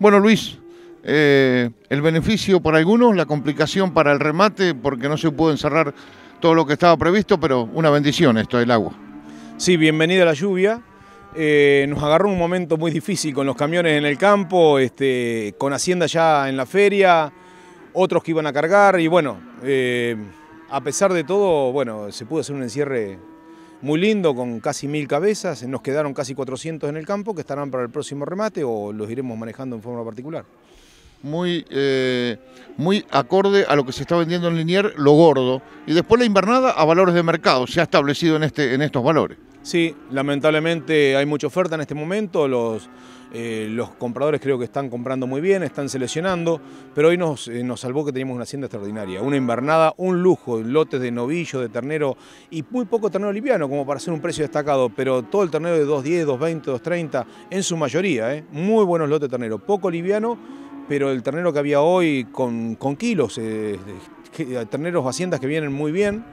Bueno, Luis, eh, el beneficio para algunos, la complicación para el remate, porque no se pudo encerrar todo lo que estaba previsto, pero una bendición esto del agua. Sí, bienvenida la lluvia. Eh, nos agarró un momento muy difícil con los camiones en el campo, este, con Hacienda ya en la feria, otros que iban a cargar y bueno, eh, a pesar de todo, bueno, se pudo hacer un encierre muy lindo con casi mil cabezas, nos quedaron casi 400 en el campo que estarán para el próximo remate o los iremos manejando en forma particular. Muy, eh, muy acorde a lo que se está vendiendo en Linier, lo gordo, y después la invernada a valores de mercado, se ha establecido en, este, en estos valores. Sí, lamentablemente hay mucha oferta en este momento, los, eh, los compradores creo que están comprando muy bien, están seleccionando, pero hoy eh, nos, salvó que teníamos una hacienda extraordinaria, una invernada, un lujo, lotes de novillo, de ternero y muy poco ternero liviano como para hacer un precio destacado, pero todo el ternero de 2.10, 2.20, 2.30, en su mayoría, ¿eh? muy buenos lotes de ternero, poco liviano, pero el ternero que había hoy con, con kilos, terneros haciendas que vienen muy bien.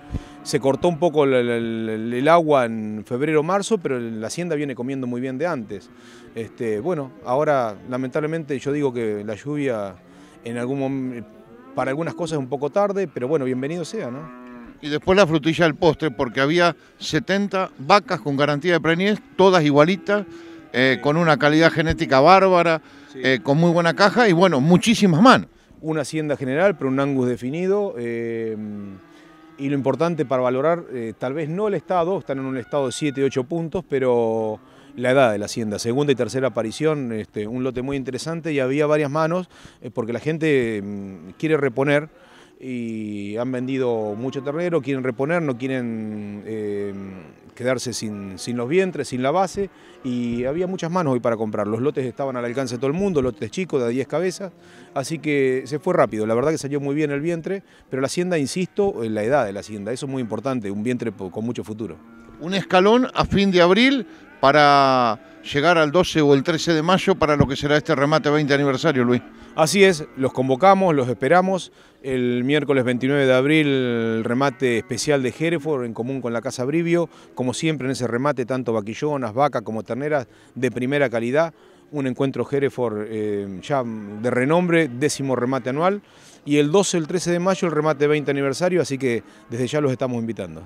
Se cortó un poco el, agua en febrero-marzo, pero la hacienda viene comiendo muy bien de antes. Este, bueno, ahora lamentablemente yo digo que la lluvia en algún para algunas cosas es un poco tarde, pero bueno, bienvenido sea, ¿no? Y después la frutilla del postre, porque había 70 vacas con garantía de preñez, todas igualitas, eh, con una calidad genética bárbara, eh, con muy buena caja y bueno, muchísimas manos. Una hacienda general, pero un angus definido. Eh, y lo importante para valorar, eh, tal vez no el estado, están en un estado de 7, 8 puntos, pero la edad de la hacienda, segunda y tercera aparición, este, un lote muy interesante y había varias manos eh, porque la gente mm, quiere reponer y han vendido mucho ternero, quieren reponer, no quieren eh, quedarse sin, sin, los vientres, sin la base, y había muchas manos hoy para comprar. Los lotes estaban al alcance de todo el mundo, lotes chicos de 10 cabezas, así que se fue rápido. La verdad que salió muy bien el vientre, pero la hacienda, insisto, en la edad de la hacienda, eso es muy importante, un vientre con mucho futuro. Un escalón a fin de abril para llegar al 12 o el 13 de mayo para lo que será este remate 20 aniversario, Luis. Así es, los convocamos, los esperamos. El miércoles 29 de abril, el remate especial de Hereford en común con la Casa Brivio. Como siempre en ese remate, tanto vaquillonas, vacas como terneras de primera calidad. Un encuentro Hereford eh, ya de renombre, décimo remate anual. Y el 12, o el 13 de mayo, el remate 20 aniversario, así que desde ya los estamos invitando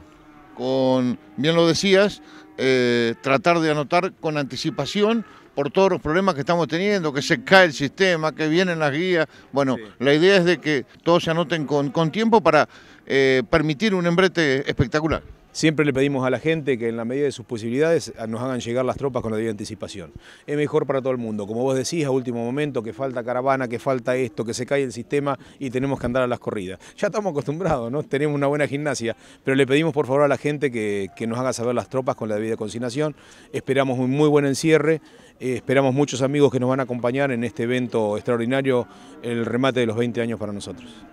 con, bien lo decías, eh, tratar de anotar con anticipación por todos los problemas que estamos teniendo, que se cae el sistema, que vienen las guías. Bueno, la idea es de que todos se anoten con, tiempo para eh, permitir un embrete espectacular. Siempre le pedimos a la gente que en la medida de sus posibilidades ah, nos hagan llegar las tropas con la debida anticipación. Es mejor para todo el mundo. Como vos decís, a último momento, que falta caravana, que falta esto, que se cae el sistema y tenemos que andar a las corridas. Ya estamos acostumbrados, ¿no? Tenemos una buena gimnasia, pero le pedimos por favor a la gente que, nos haga saber las tropas con la debida consignación. Esperamos un muy buen encierre, eh, esperamos muchos amigos que nos van a acompañar en este evento extraordinario, el remate de los 20 años para nosotros.